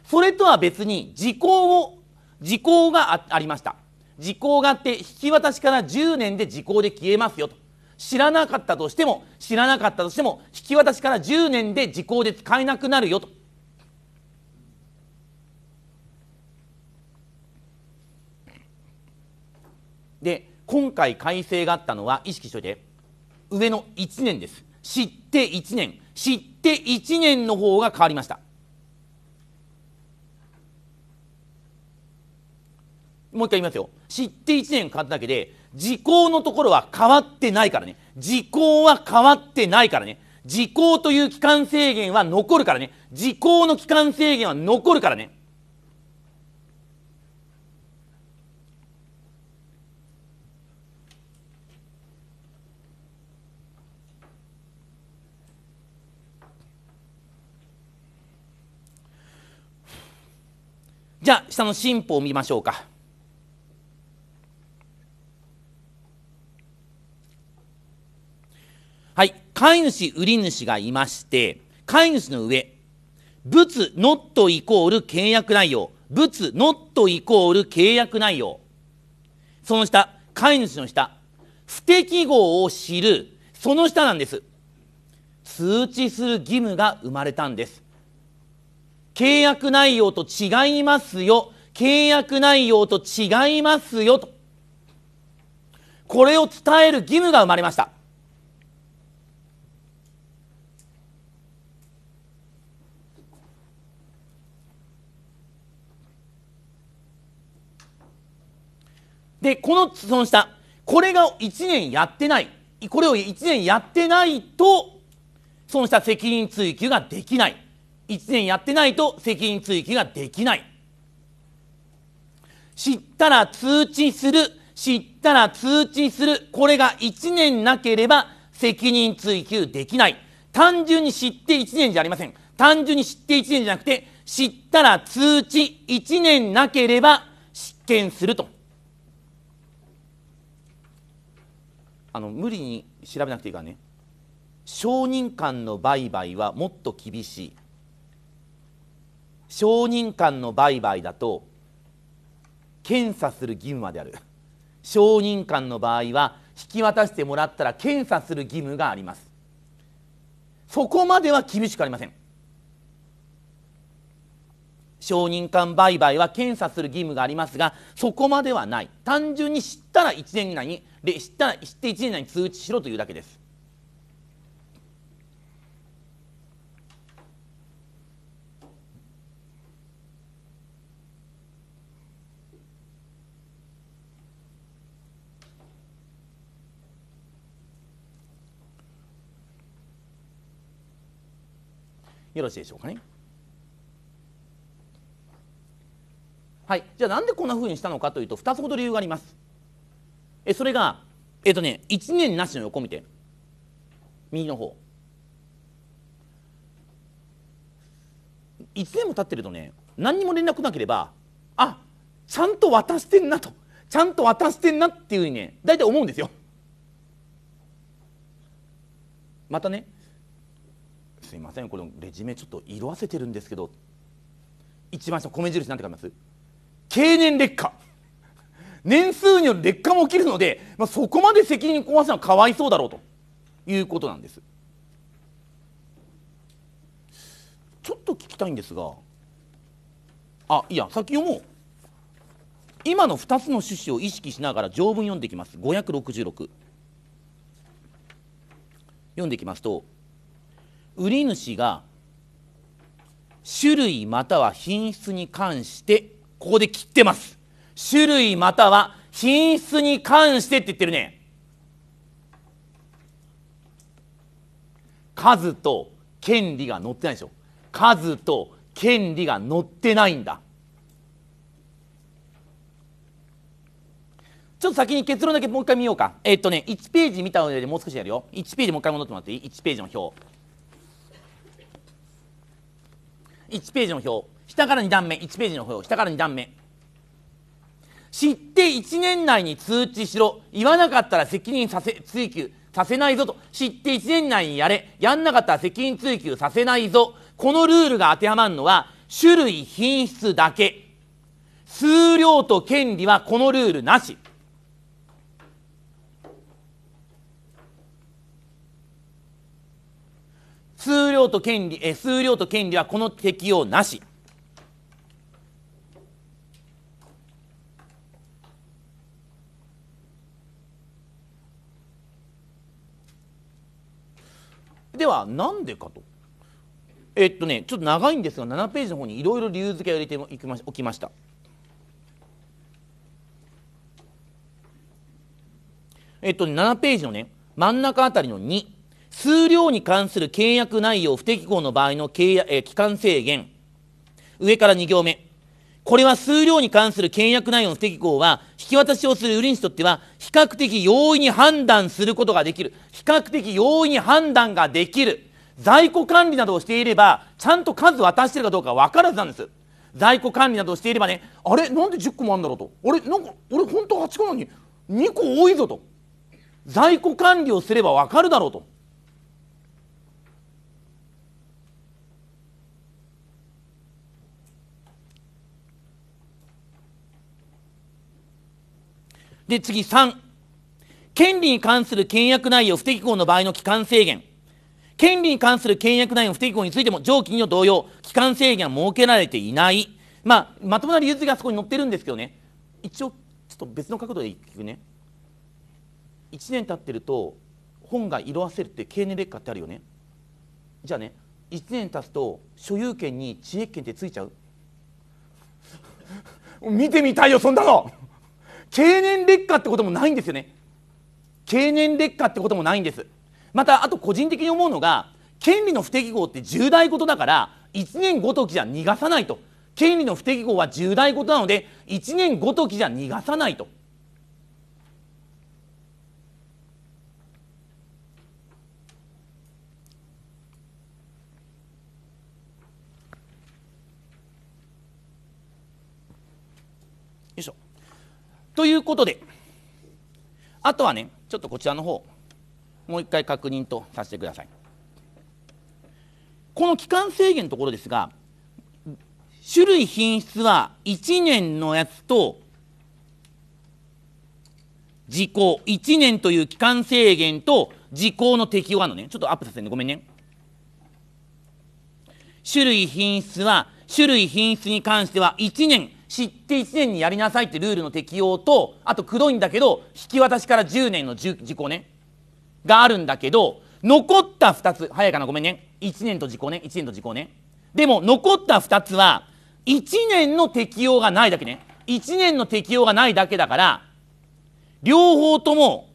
それとは別に時効を時効がありました時効があって引き渡しから10年で時効で消えますよと知らなかったとしても知らなかったとしても引き渡しから10年で時効で使えなくなるよとで今回改正があったのは意識しといて上の1年です知って1年知って1年の方が変わりましたもう一回言いますよ知って1年変わっただけで時効のところは変わってないからね時効は変わってないからね時効という期間制限は残るからね時効の期間制限は残るからねじゃあ下の進歩を見ましょうか。はい、飼い主、売り主がいまして、飼い主の上、物、ノットイコール契約内容、物、ノットイコール契約内容、その下、飼い主の下、不適合を知る、その下なんです。通知する義務が生まれたんです。契約内容と違いますよ契約内容と違いますよとこれを伝える義務が生まれましたでこのそのたこれが1年やってないこれを1年やってないとそのた責任追及ができない1年やってないと責任追及ができない知ったら通知する知ったら通知するこれが1年なければ責任追及できない単純に知って1年じゃありません単純に知って1年じゃなくて知ったら通知1年なければ失権するとあの無理に調べなくていいからね承認間の売買はもっと厳しい承認官の売買だと検査する義務まである承認官の場合は引き渡してもらったら検査する義務がありますそこまでは厳しくありません承認官売買は検査する義務がありますがそこまではない単純に知ったら1年以内に知ったら知って1年以内に通知しろというだけですよろしいでしょうかね。はい、じゃあなんでこんなふうにしたのかというと2つほど理由があります。えそれが、えっ、ー、とね、1年なしの横見て右の方1年も経ってるとね何にも連絡なければあちゃんと渡してんなとちゃんと渡してんなっていうふうにね大体思うんですよ。またねすいませんこのレジュメちょっと色あせてるんですけど一番下米印なんて書きます経年劣化年数による劣化も起きるので、まあ、そこまで責任壊すのはかわいそうだろうということなんですちょっと聞きたいんですがあいや先読もう今の2つの趣旨を意識しながら条文読んでいきます566読んでいきますと売り主が種類または品質に関してここで切ってます種類または品質に関してって言ってるね数と権利が載ってないでしょ数と権利が載ってないんだちょっと先に結論だけもう一回見ようかえっとね1ページ見た上でもう少しやるよ1ページもう一回戻ってもらっていい1ページの表1ページの表下から2段目1ページの表下から2段目知って1年内に通知しろ言わなかったら責任させ追及させないぞと知って1年内にやれやんなかったら責任追及させないぞこのルールが当てはまるのは種類品質だけ数量と権利はこのルールなし数量と権利、え数量と権利はこの適用なし。ではなんでかと。えっとね、ちょっと長いんですが7ページの方にいろいろ理由付けを入れておきました。えっと、ね、7ページのね真ん中あたりの2。数量に関する契約内容不適合の場合の契約、え期間制限。上から2行目。これは数量に関する契約内容の不適合は、引き渡しをする売りにとっては、比較的容易に判断することができる。比較的容易に判断ができる。在庫管理などをしていれば、ちゃんと数渡してるかどうか分からずなんです。在庫管理などをしていればね、あれなんで10個もあるんだろうと。あれなんか、俺本当8個なのに2個多いぞと。在庫管理をすれば分かるだろうと。で、次3、権利に関する契約内容不適合の場合の期間制限。権利に関する契約内容不適合についても上記に同様、期間制限は設けられていない。まあ、まともな理由がそこに載ってるんですけどね。一応、ちょっと別の角度で聞くね。1年経ってると、本が色あせるって経年劣化ってあるよね。じゃあね、1年経つと所有権に知恵権ってついちゃう見てみたいよ、そんなの経年劣化ってこともないんですよね経年劣化ってこともないんですまたあと個人的に思うのが権利の不適合って重大ことだから1年ごときじゃ逃がさないと権利の不適合は重大ことなので1年ごときじゃ逃がさないとということであとはねちょっとこちらの方もう一回確認とさせてくださいこの期間制限のところですが種類品質は1年のやつと時効1年という期間制限と時効の適用あるのねちょっとアップさせるで、ごめんね種類品質は種類品質に関しては1年知って1年にやりなさいってルールの適用とあと黒いんだけど引き渡しから10年の時効ねがあるんだけど残った2つ早いかなごめんね1年と時効ね1年と時効ねでも残った2つは1年の適用がないだけね1年の適用がないだけだから両方とも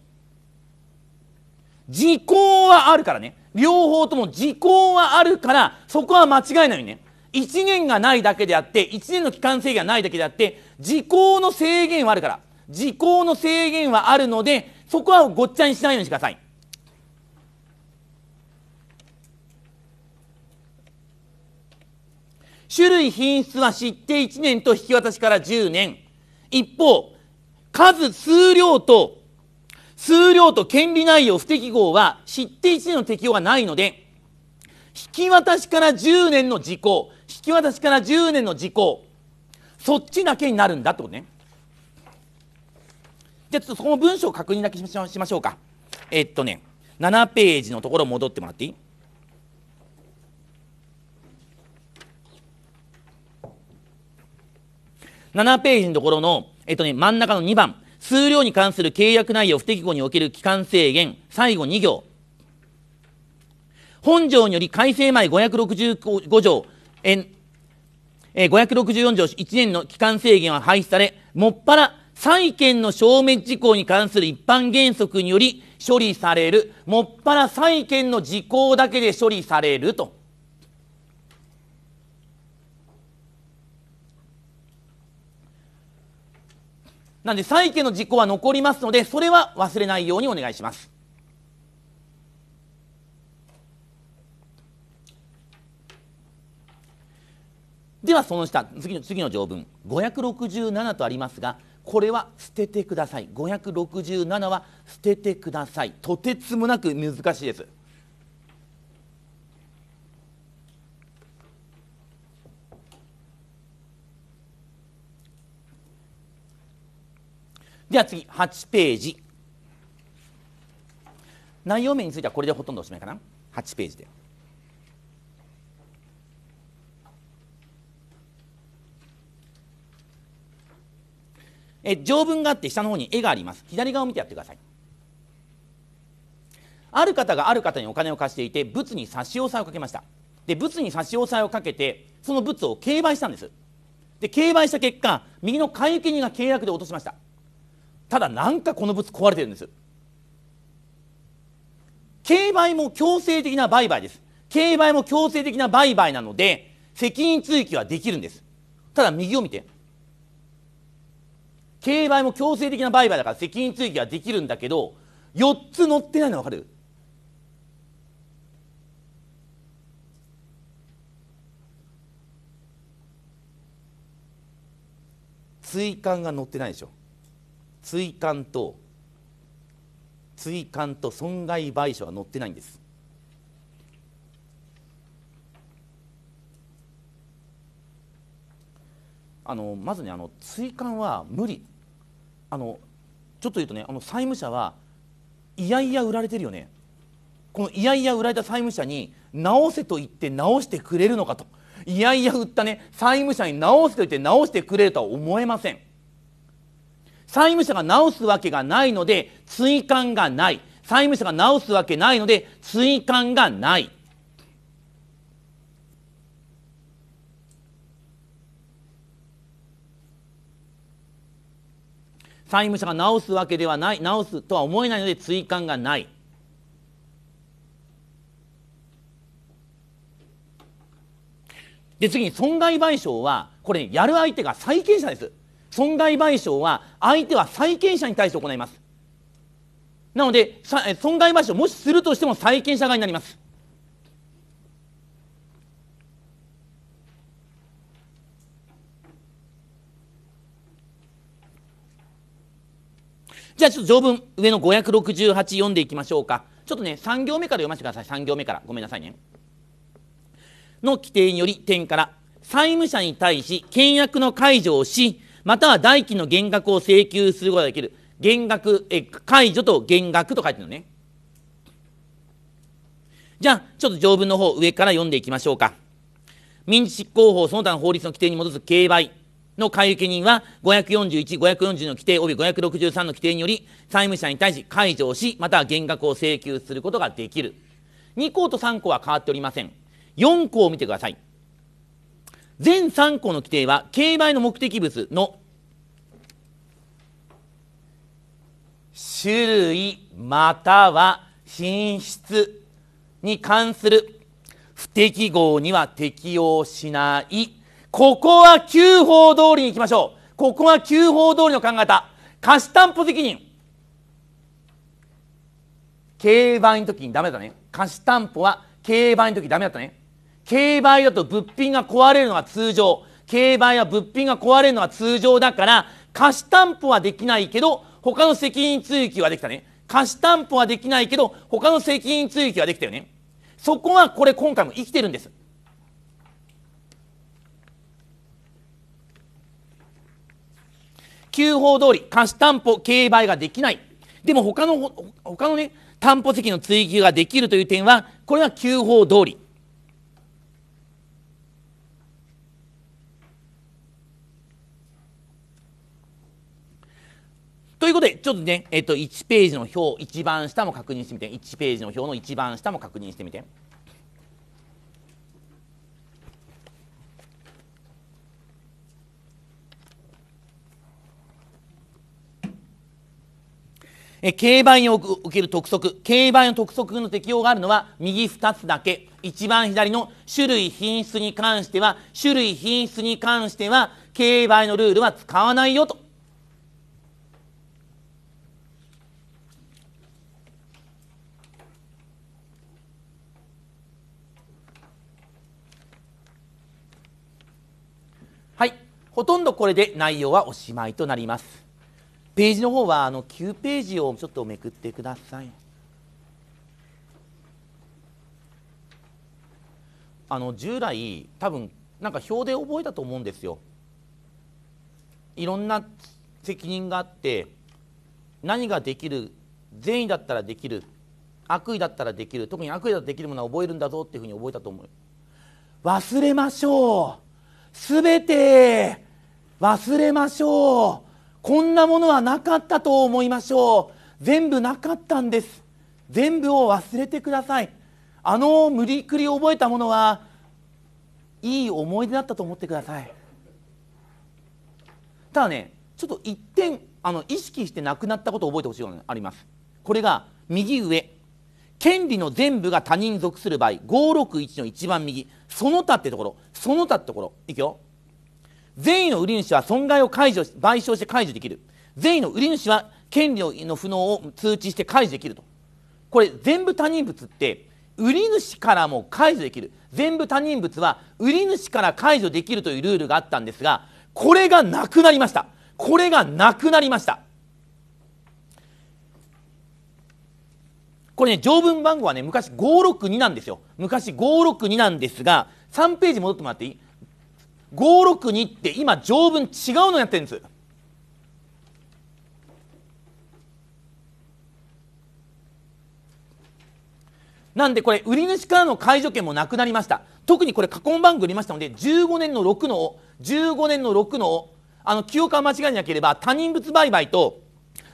時効はあるからね両方とも時効はあるからそこは間違いないよね1年がないだけであって1年の期間制限がないだけであって時効の制限はあるから時効の制限はあるのでそこはごっちゃにしないようにしてください。種類品質は知って1年と引き渡しから10年一方数数量と数量と権利内容不適合は知って1年の適用がないので引き渡しから10年の時効引き渡しから10年の時効そっちだけになるんだってことねじゃあちょっとそこの文章を確認だけしましょうかえっとね7ページのところ戻ってもらっていい7ページのところの、えっとね、真ん中の2番数量に関する契約内容不適合における期間制限最後2行本条により改正前565条え564条1年の期間制限は廃止され、もっぱら債権の消滅事項に関する一般原則により処理される、もっぱら債権の事項だけで処理されると。なんで債権の事項は残りますので、それは忘れないようにお願いします。ではその下次の次の条文567とありますがこれは捨ててください567は捨ててくださいとてつもなく難しいですでは次8ページ内容面についてはこれでほとんどおしまいかな8ページで。え条文があって下の方に絵があります左側を見てやってくださいある方がある方にお金を貸していて物に差し押さえをかけましたで物に差し押さえをかけてその物を競売したんですで競売した結果右の買い受け人が契約で落としましたただなんかこの物壊れてるんです競売も強制的な売買です競売も強制的な売買なので責任追及はできるんですただ右を見て競売も強制的な売買だから責任追及はできるんだけど4つ載ってないの分かる追加が載ってないでしょ追加と追加と損害賠償は載ってないんですあのまずねあの追加は無理あのちょっと言うとねあの債務者はいやいや売られてるよねこのいやいや売られた債務者に直せと言って直してくれるのかといやいや売ったね債務者に直せと言って直してくれるとは思えません債務者が直すわけがないので追感がない債務者が直すわけないので追感がない債務者が直すわけではない直すとは思えないので追加がないで次に損害賠償はこれ、やる相手が債権者です損害賠償は相手は債権者に対して行いますなので損害賠償もしするとしても債権者側になりますじゃあちょっと条文上の568読んでいきましょうかちょっとね3行目から読ませてください3行目からごめんなさいねの規定により点から債務者に対し契約の解除をしまたは代金の減額を請求することができる減額え解除と減額と書いてるのねじゃあちょっと条文の方上から読んでいきましょうか民事執行法その他の法律の規定に基づく競売の買受人は541、540の規定及び563の規定により債務者に対し解除をしまたは減額を請求することができる2項と3項は変わっておりません4項を見てください全3項の規定は競売の目的物の種類または品質に関する不適合には適用しないここは旧法通りに行きましょう。ここは旧法通りの考え方。貸し担保責任。競売の時にダメだね。貸し担保は競売の時ダメだったね。競売だと物品が壊れるのが通常。競売は物品が壊れるのが通常だから、貸し担保はできないけど、他の責任追及はできたね。貸し担保はできないけど、他の責任追及はできたよね。そこはこれ今回も生きてるんです。旧法通り貸し担保競売ができないでも他の他のね担保責の追及ができるという点はこれは旧法通りということで、ちょっとね、えっと、1ページの表、一番下も確認してみて、1ページの表の一番下も確認してみて。え競売における督促競売の督促の適用があるのは右2つだけ一番左の種類品質に関しては種類品質に関しては競売のルールは使わないよとはいほとんどこれで内容はおしまいとなりますページの方はあの9ページをちょっとめくってください。あの従来多分なんか表で覚えたと思うんですよ。いろんな責任があって何ができる善意だったらできる悪意だったらできる特に悪意だとできるものは覚えるんだぞっていうふうに覚えたと思う忘れましょうすべて忘れましょうこんなものはなかったと思いましょう全部なかったんです全部を忘れてくださいあの無理くり覚えたものはいい思い出だったと思ってくださいただねちょっと一点あの意識してなくなったことを覚えてほしいのがありますこれが右上権利の全部が他人属する場合561の一番右その他ってところその他ってところいくよ善意の売り主は損害を解除賠償して解除できる善意の売り主は権利の不能を通知して解除できるとこれ全部他人物って売り主からも解除できる全部他人物は売り主から解除できるというルールがあったんですがこれがなくなりましたこれがなくなりましたこれね条文番号はね昔562なんですよ昔562なんですが3ページ戻ってもらっていい562って今条文違うのやってるんですなんでこれ売り主からの解除権もなくなりました特にこれ過去番組売りましたので15年の6の15年の6のあの記憶は間違いなければ他人物売買と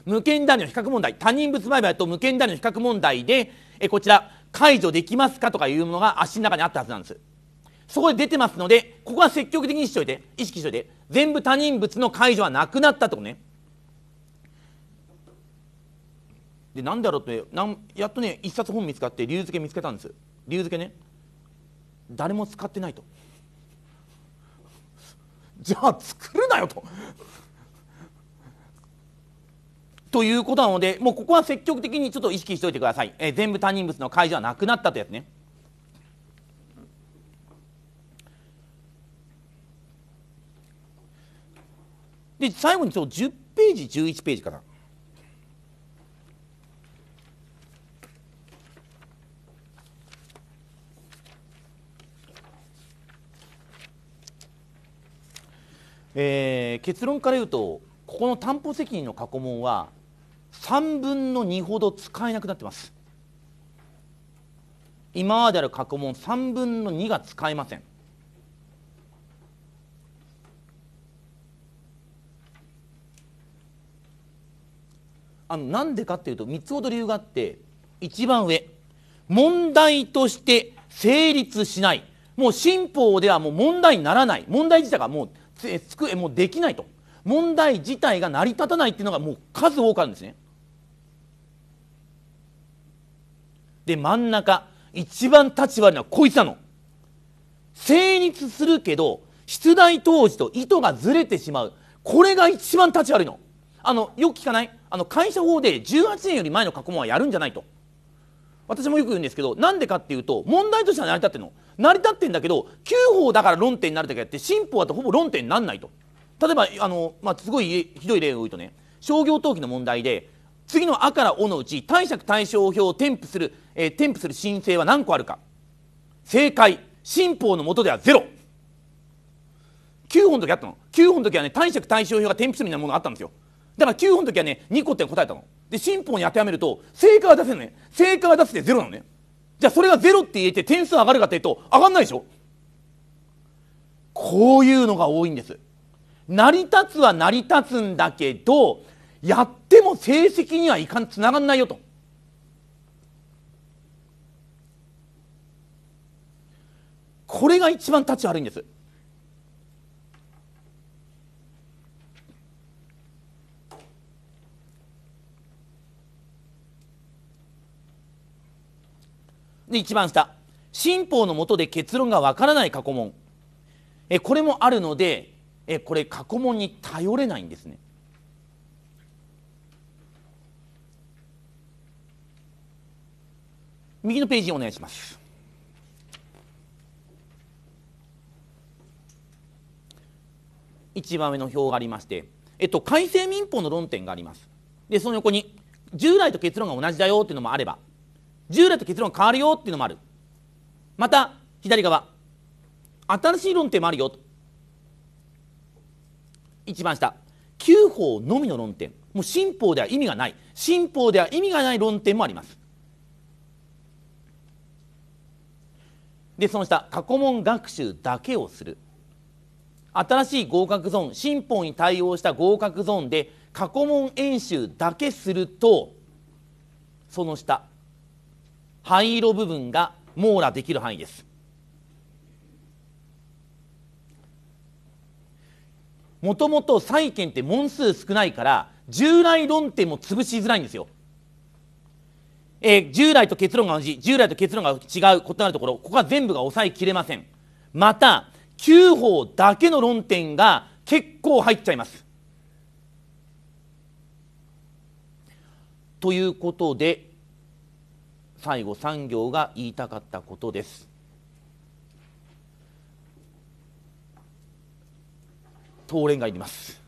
無権代理の比較問題他人物売買と無権代理の比較問題でえこちら解除できますかとかいうものが足の中にあったはずなんですそこで出てますのでここは積極的にしといて意識しといて全部他人物の解除はなくなったってことねで何だろうってなんやっとね一冊本見つかって理由付け見つけたんです理由付けね誰も使ってないとじゃあ作るなよとということなのでもうここは積極的にちょっと意識しておいてください、えー、全部他人物の解除はなくなったというやつねで最後にそう10ページ11ページかなえー、結論から言うとここの担保責任の過去問は3分の2ほど使えなくなってます今まである過去問3分の2が使えませんあのなんでかっていうと3つほど理由があって一番上問題として成立しないもう新法ではもう問題にならない問題自体がもうつくもうできないと問題自体が成り立たないっていうのがもう数多くあるんですね。で真ん中一番立ち悪いのはこいつなの。成立するけど出題当時と意図がずれてしまうこれが一番立ち悪いの。あのよく聞かないあの会社法で18年より前の過去問はやるんじゃないと私もよく言うんですけどなんでかっていうと問題としては成り立ってんの成り立ってんだけど9法だから論点になるだけあって新法だとほぼ論点になんないと例えばあの、まあ、すごいひどい例を言うとね商業登記の問題で次の「あ」から「お」のうち貸借対照表を添付する、えー、添付する申請は何個あるか正解新法の下ではゼロ9本の時あったの9本の時はね貸借対照表が添付するみたいなものがあったんですよだから9本の時はね2個って答えたので進歩に当てはめると正解は出せるね正解は出せてゼロなのねじゃあそれがゼロって言えて点数上がるかっていうと上がんないでしょこういうのが多いんです成り立つは成り立つんだけどやっても成績にはいかんつながんないよとこれが一番立ち悪いんですで一番下新法の下で結論がわからない過去問えこれもあるのでえこれ過去問に頼れないんですね。右のページお願いします。一番上の表がありまして、えっと、改正民法の論点があります。でその横に従来と結論が同じだよっていうのもあれば従来と結論変わるよっていうのもあるまた左側新しい論点もあるよと一番下旧法のみの論点もう新法では意味がない新法では意味がない論点もありますでその下過去問学習だけをする新しい合格ゾーン新法に対応した合格ゾーンで過去問演習だけするとその下灰色部分が網羅できる範囲ですもともと債権って問数少ないから従来論点も潰しづらいんですよ、えー、従来と結論が同じ従来と結論が違う異なるところここは全部が抑えきれませんまた9法だけの論点が結構入っちゃいますということで最後産業が言いたかったことです。当連がいります。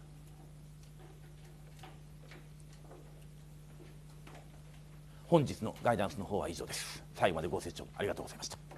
本日のガイダンスの方は以上です。最後までご清聴ありがとうございました。